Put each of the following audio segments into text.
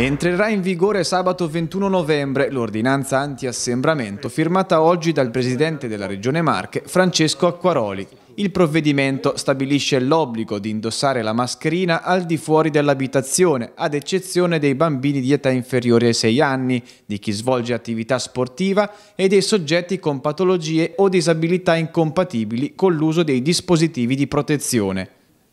Entrerà in vigore sabato 21 novembre l'ordinanza anti-assembramento firmata oggi dal presidente della Regione Marche, Francesco Acquaroli. Il provvedimento stabilisce l'obbligo di indossare la mascherina al di fuori dell'abitazione, ad eccezione dei bambini di età inferiore ai 6 anni, di chi svolge attività sportiva e dei soggetti con patologie o disabilità incompatibili con l'uso dei dispositivi di protezione.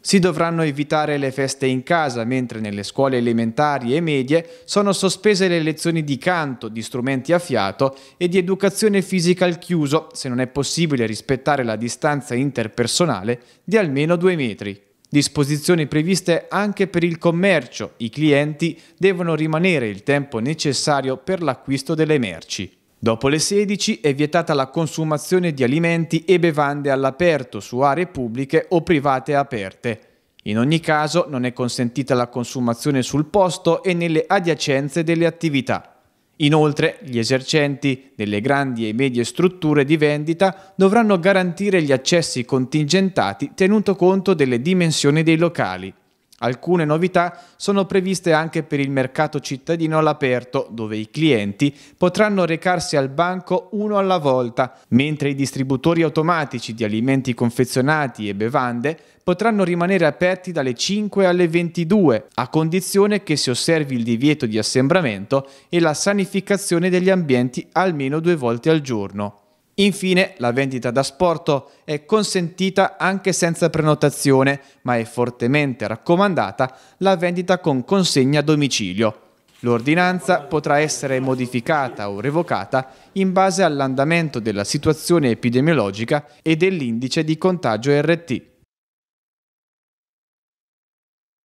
Si dovranno evitare le feste in casa, mentre nelle scuole elementari e medie sono sospese le lezioni di canto, di strumenti a fiato e di educazione fisica al chiuso, se non è possibile rispettare la distanza interpersonale di almeno due metri. Disposizioni previste anche per il commercio. I clienti devono rimanere il tempo necessario per l'acquisto delle merci. Dopo le 16 è vietata la consumazione di alimenti e bevande all'aperto su aree pubbliche o private aperte. In ogni caso non è consentita la consumazione sul posto e nelle adiacenze delle attività. Inoltre, gli esercenti delle grandi e medie strutture di vendita dovranno garantire gli accessi contingentati tenuto conto delle dimensioni dei locali. Alcune novità sono previste anche per il mercato cittadino all'aperto, dove i clienti potranno recarsi al banco uno alla volta, mentre i distributori automatici di alimenti confezionati e bevande potranno rimanere aperti dalle 5 alle 22, a condizione che si osservi il divieto di assembramento e la sanificazione degli ambienti almeno due volte al giorno. Infine, la vendita da sporto è consentita anche senza prenotazione, ma è fortemente raccomandata la vendita con consegna a domicilio. L'ordinanza potrà essere modificata o revocata in base all'andamento della situazione epidemiologica e dell'indice di contagio RT.